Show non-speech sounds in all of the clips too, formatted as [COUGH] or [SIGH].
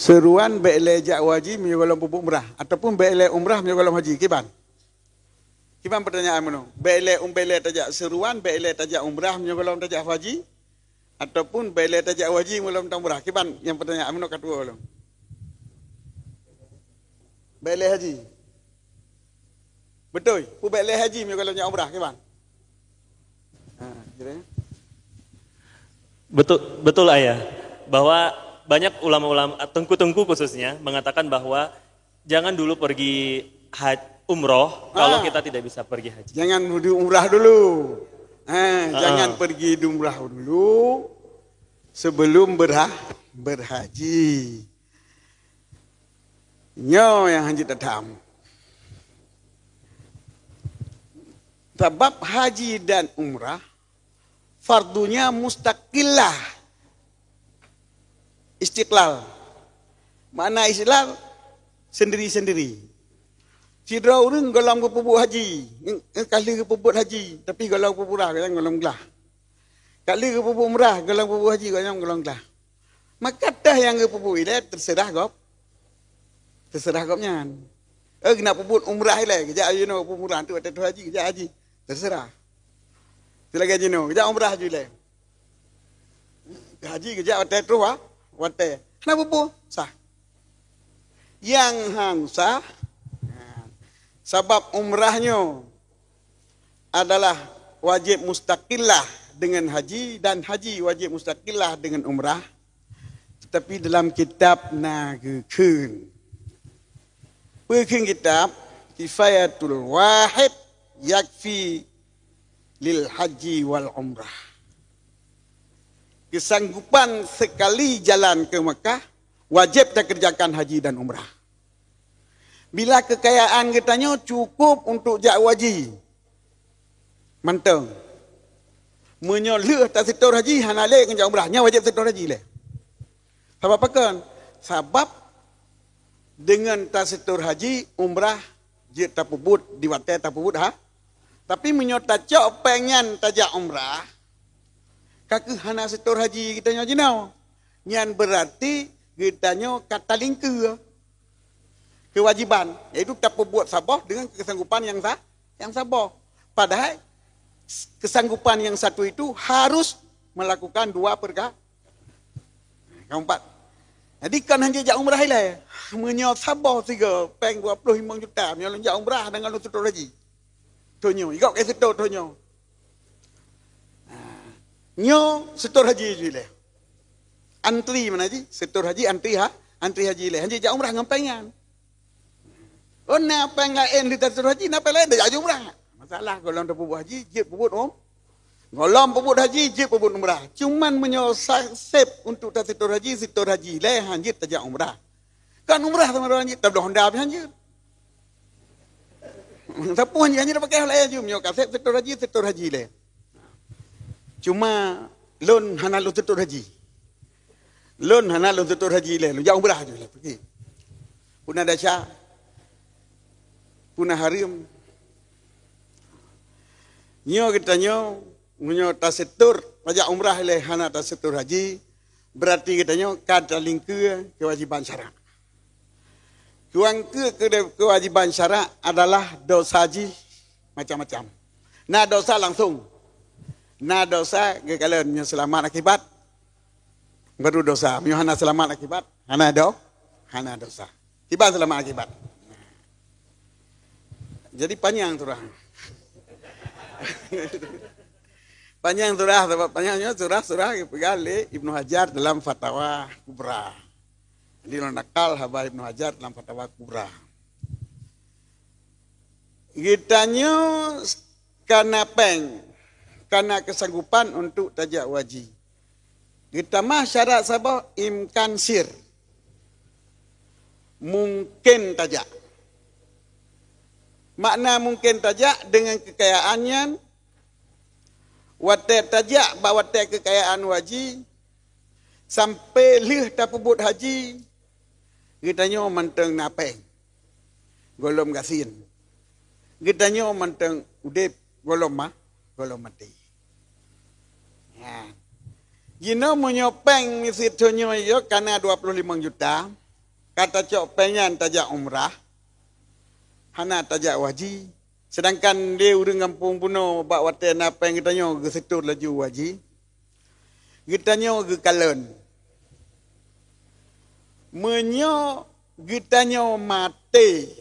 seruan bela Jak wajib menyokolom pupuk umrah ataupun bela Umrah menyokolom haji. Kiban. Kiban pertanyaan mana? BLE Umbele tajak seruan, BLE tajak umrah menyokolom tajak haji ataupun BLE tajak wajib menyokolom tajak umrah. Kiban yang pertanyaan mana kat dua bela haji. Betul. Pu bela haji menyokolom tajak umrah, kiban. Ha, Betul betul lah, ayah Bahawa banyak ulama-ulama eh, tengku-tengku khususnya mengatakan bahwa jangan dulu pergi haji, umroh kalau ah. kita tidak bisa pergi haji. Jangan umrah dulu. Eh, ah. jangan pergi umrah dulu sebelum berhaji. Nyo yang haji tetam. Sebab haji dan umrah fardunya mustaqillah istiqlal. mana istiqlal sendiri-sendiri. Sidra urung golam ke haji. Kali ke pupuk haji. Tapi golam ke pupuk kata golam gelah. Kali ke pupuk merah, golam ke pupuk haji, kata golam gelah. Maka dah yang ke pupuk ini, terserah kau. Terserah kau punya. Eh, kena pupuk umrah ini. Kejap, you know, pupuk umrah itu, kata haji, kejap haji. Terserah. Silakan, you know. Kejap umrah haji ini. Haji, kejap, kata tu, ha? Wate. Kenapa po? Sah. Yang hang sah. Sebab umrahnya adalah wajib mustaqillah dengan haji dan haji wajib mustaqillah dengan umrah. Tetapi dalam kitab nagukun. Pekin kitab kifayatul wahid yakfi lil haji wal umrah kesanggupan sekali jalan ke Mekah, wajib tak kerjakan haji dan umrah. Bila kekayaan kita katanya cukup untuk jak waji. Mantap. Menyoleh tak setor haji, hanalik dengan jak umrahnya wajib setor haji lah. Sebab apa kan? Sebab dengan tak setor haji, umrah, dia tak pebut, diwatai tak pebut ha? Tapi menyoleh tak cok pengen tak jak umrah, kaku hana setor haji kita nyo jinau. Nian berarti kita nyo kata lingkar. Kewajiban. Iaitu kita buat sabah dengan kesanggupan yang sah, yang sabah. Padahal kesanggupan yang satu itu harus melakukan dua perkara. Yang empat. Jadi kan hanya jauh umrah ilai. Menyo sabah tiga peng dua puluh imam juta. Menyo jauh umrah dengan setor haji. Tonyo. Ikut ke setor tonyo nyo setor haji jile. Antri mana ji? Setor haji antri ha, antri haji le. Haji jak umrah ngampengan. Oh na apa yang lain di setor haji, na apa lain dia umrah. Masalah kalau de bubuh haji, jip bubuh om. Golong bubuh haji, jip bubuh umrah. Cuma menyo sep untuk ta setor haji, setor haji le haji ta jak umrah. Kan umrah sama orang haji, tak boleh honda habis haji. Sapu haji haji dah pakai halaya jumnya, kasep setor haji, setor haji le. Cuma lon hana lon tutur haji. Lon hana lon tutur haji leh lon jauh belah lah pergi. Puna dasya. Puna harim. Nyo kita nyo nyo ta pajak umrah leh hana ta haji. Berarti kita nyo kada lingke kewajiban syarat. Kuang ke kewajiban syarat adalah dosa haji macam-macam. Nah dosa langsung na dosa gagalan nya selamat akibat baru dosa mio hana selamat akibat hana do hana dosa tiba selamat akibat nah. jadi panjang turah [LAUGHS] panjang turah sebab panjangnya turah surah pegali Ibnu Hajar dalam fatwa kubra jadi nakal haba Ibnu Hajar dalam fatwa kubra kita karena peng kerana kesanggupan untuk tajak waji. Ditambah syarat sabar imkan sir. Mungkin tajak. Makna mungkin tajak dengan kekayaannya. Watak tajak bawa tak kekayaan wajib Sampai lih tak haji. Ditanya menteng nape. Golom gasin. Ditanya menteng udip golom mah. Golom mati. Ha. Gino menyopeng misi tunyo yo karena 25 juta. Kata cok pengen tajak umrah. Hana tajak waji. Sedangkan dia udah ngampung puno bak waten apa yang kita nyong gesetur laju waji. Kita nyong ke kalon. Menyo kita nyong mati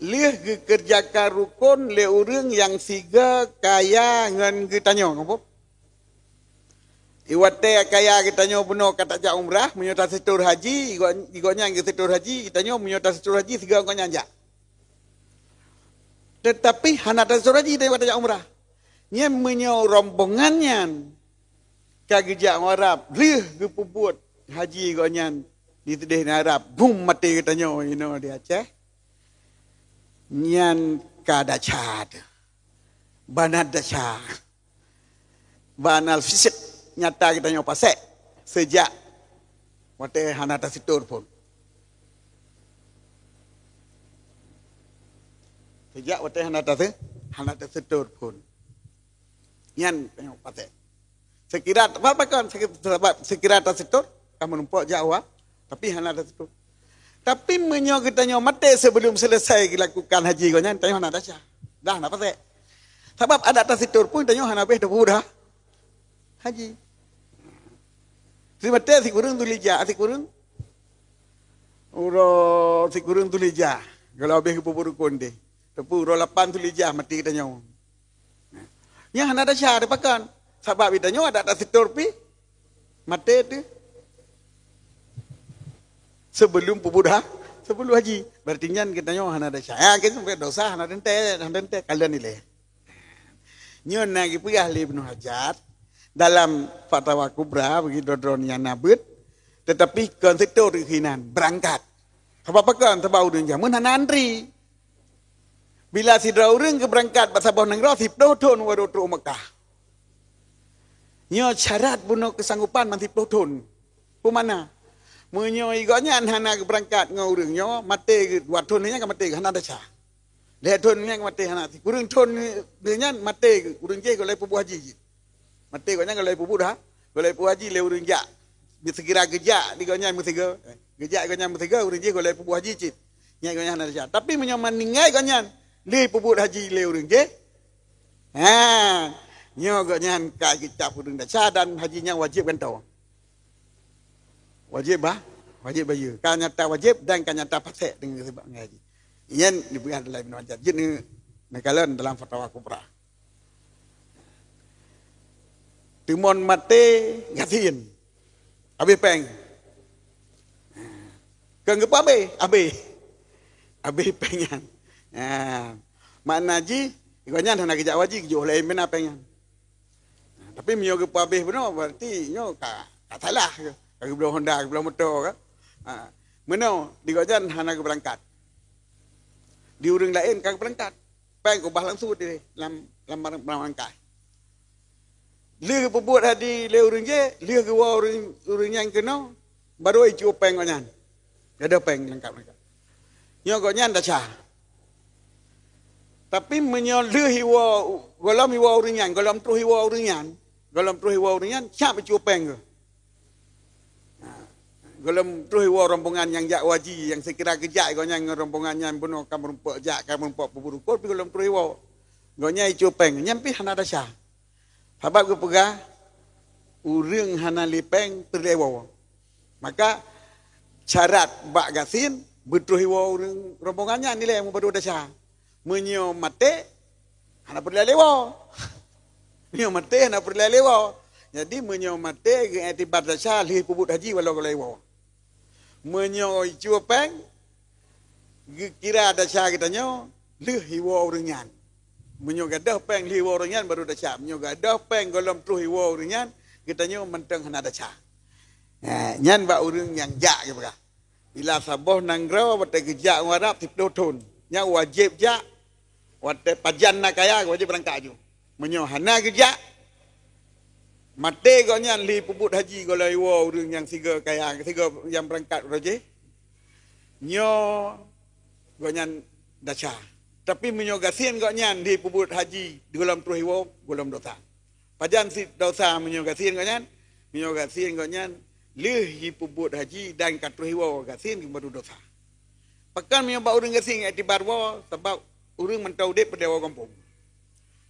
leh kerja karukon le urang yang siga kaya kita ngan gitanyo Iwat iwate kaya kita gitanyo buno kata ja umrah menyota setor haji igonya ngi setor haji kita gitanyo menyota setor haji siga ngonya ja tetapi hanata setor haji dewa ta umrah nya menyo rombongannya kagejak warap leh gepubut haji gonyan di tedeh narap bum mati kita gitanyo ini dia aceh Nian kada da chad. Banat da Banal fisit. Nyata kita nyopa se. Sejak. Wate hanata sitor pun. Sejak wate hanata se. Hanata sitor pun. Nyan kita nyopa se. Sekirat. Apa kan sekirat sitor. Kamu numpuk jawa. Tapi hanata sitor. Tapi menyo katanya mati sebelum selesai dilakukan haji kau nyanyi tanya mana dasya. Dah napa sek? Sebab ada atas tidur pun tanya mana beh dah budah. Haji. Si mati si kurung tulija, si kurung. Uro si kurung tulija. Kalau beh kupu buru kunde. Tepu uro lapan tulija mati kita nyawa. Ya, anak ada syahat, apa kan? Sebab kita nyawa ada atas tidur pun. Mati itu sebelum pemuda sebelum haji berarti kita nyoh hana ada ya kita sampai dosa hana rente hana rente kalian nilai nyon nagi puyah libnu hajar dalam fatwa kubra bagi dodron yang nabut tetapi konsepto rihinan berangkat apa apa tabau sebab udah jamu hana antri bila si draureng ke berangkat pasal bawah negara si pelotun warutu Mekah. Nyo syarat bunuh kesanggupan mantip pelotun. Pemana? mana? Munyo igonya hana berangkat ngau urang nyo mate dua ton nya mate hana dasa. Dia ton nya mate hana. Urang ton nya mate urang ke golai pupu haji. Mate gonya golai pupu dah. Golai pupu haji le urang ja. Bisegira geja di gonya mesega. Geja gonya mesega urang ke golai pupu haji cit. Nya gonya hana dasa. Tapi munyo maningai gonya le pupu haji le urang ke. Ha. Nyo gonya ka kita pupu dasa dan hajinya wajib kan tau wajib ah wajib baya kan nyata wajib dan kan nyata fasik dengan sebab ngaji yang diberi adalah ibnu hajar jin negara dalam fatwa kubra timun mate gasin habis peng kang apa be abe abe pengen ha makna ji ikonya dan kerja waji ke jauh lain mena pengen ha, tapi mio ke abe benar berarti nyo ka salah ke Aku belum Honda, aku belum motor kan. Ha. Mana di Gojan hana aku berangkat. Di urang lain kan berangkat. Pai aku bah langsung di dalam dalam berangkat. Lih bubut hadi le urang je, lih ke urang urang yang kena baru ai cu peng ngonyan. Ada peng lengkap mereka. Nyo ngonyan dah cah. Tapi menyo lih hiwa golam hiwa urang yang golam tu hiwa urang yang golam tu hiwa urang yang cah cu peng ke. Golem terus iwa rombongan yang jak waji yang sekira kejak gonya rombongan yang bunuh kamu rumpuk jak kamu rumpuk buburu kor pi golem terus iwa. Gonya icu peng nyampi hana dasha. Habab ke pega urung hana lipeng terlewa. Maka syarat bak gasin betul iwa urung rombongannya nilai yang berdua dasha. Menyo mate hana perlu lewa. [LAUGHS] Menyo mate hana perlu Jadi menyo mate ke etibat dasha lih pubut haji walau lewa menyoi cua peng, kira ada cah kita nyo, leh hiwa urunyan. Menyo gadah peng leh hiwa urunyan baru ada cah Menyo gadah peng golom tu hiwa urunyan, kita nyo menteng hana ada sya. Eh, nyan ba urung yang jak ke baka. Bila sabah nanggra, wata kejak warap, tipu tun. Nyan wajib jak, wata pajan nak kaya, wajib berangkat ju. Menyo hana kejak, Mati kau ni li puput haji kau lai wa urung yang tiga kaya tiga yang berangkat roje. Nyo kau nyan dacha. Tapi menyo gasian kau nyan di puput haji gulam tu hiwo gulam dosa. Pajan si dosa menyo gasian kau nyan menyo gasian kau nyan li hi puput haji dan katru hiwo gasian ke baru dosa. Pekan menyo ba urung gasian etibar wa sebab urung mentau de pedewa kampung.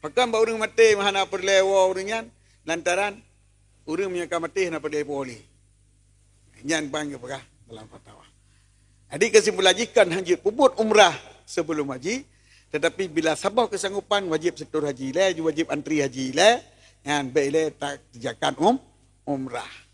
Pekan ba urung mati mahana perlewa urung yang lantaran urang menyangka matih napa dia poli nyan bangga pega dalam fatwa jadi kesimpulan jikan haji pubut umrah sebelum haji tetapi bila sabah kesanggupan wajib setor haji le wajib antri haji le dan baik tak jakan um umrah